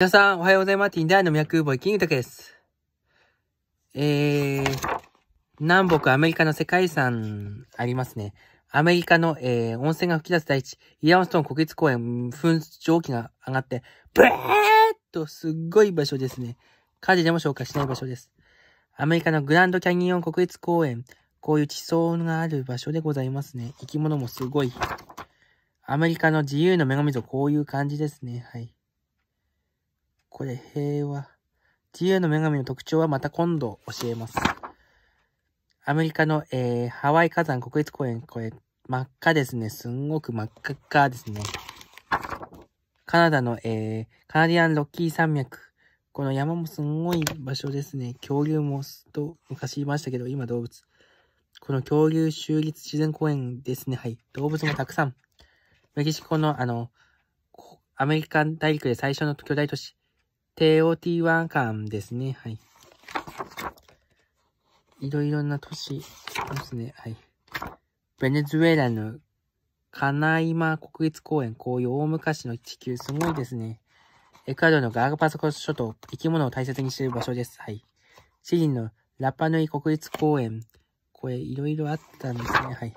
皆さん、おはようございます。ティンダイの脈ボイキングタケです。えー、南北アメリカの世界遺産ありますね。アメリカの、えー、温泉が吹き出す大地、イアンストン国立公園、噴蒸気が上がって、ブーっとすっごい場所ですね。火事でも消化しない場所です。アメリカのグランドキャニオン国立公園、こういう地層がある場所でございますね。生き物もすごい。アメリカの自由の女神像、こういう感じですね。はい。これ平和。自由の女神の特徴はまた今度教えます。アメリカの、えー、ハワイ火山国立公園、これ真っ赤ですね。すんごく真っ赤っかですね。カナダの、えー、カナディアンロッキー山脈。この山もすんごい場所ですね。恐竜もと昔言いましたけど、今動物。この恐竜州立自然公園ですね。はい。動物もたくさん。メキシコの、あの、アメリカン大陸で最初の巨大都市、テオティワン館ですね。はい。いろいろな都市ですね。はい。ベネズエラのカナイマ国立公園こういう大昔の地球、すごいですね。エクアドルのガーガパソコ諸島、生き物を大切にしている場所です。はい。シリンのラパヌイ国立公園、これいろいろあったんですね。はい。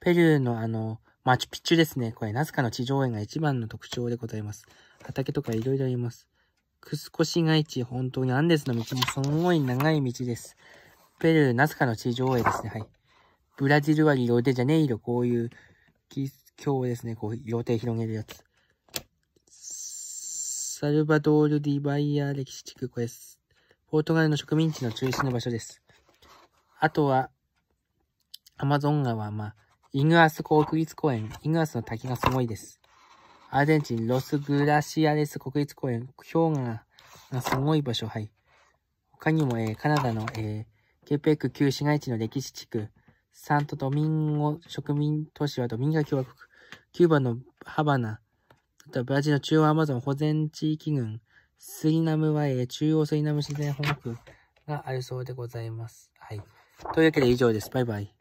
ペルーのあの、マチュピチュですね。これ、ナスカの地上絵が一番の特徴でございます。畑とかいろいろあります。クスコ市街地、本当にアンデスの道もすごい長い道です。ペルー、ナスカの地上絵ですね。はい。ブラジルはリオデジャネイロ、こういう、今日ですね、こう、両手広げるやつ。サルバドール・ディバイア歴史地区、これです。ポートガルの植民地の中心の場所です。あとは、アマゾン川、まあ、イグアス国立公園、イグアスの滝がすごいです。アルゼンチン、ロスグラシアレス国立公園、氷河がすごい場所、はい。他にも、えー、カナダの、えー、ケーペック旧市街地の歴史地区、サントドミンゴ植民都市はドミンガ共和国、キューバのハバナ、あとブラジルの中央アマゾン保全地域群、スリナムは、えー、中央スリナム自然保護区があるそうでございます。はい。というわけで以上です。バイバイ。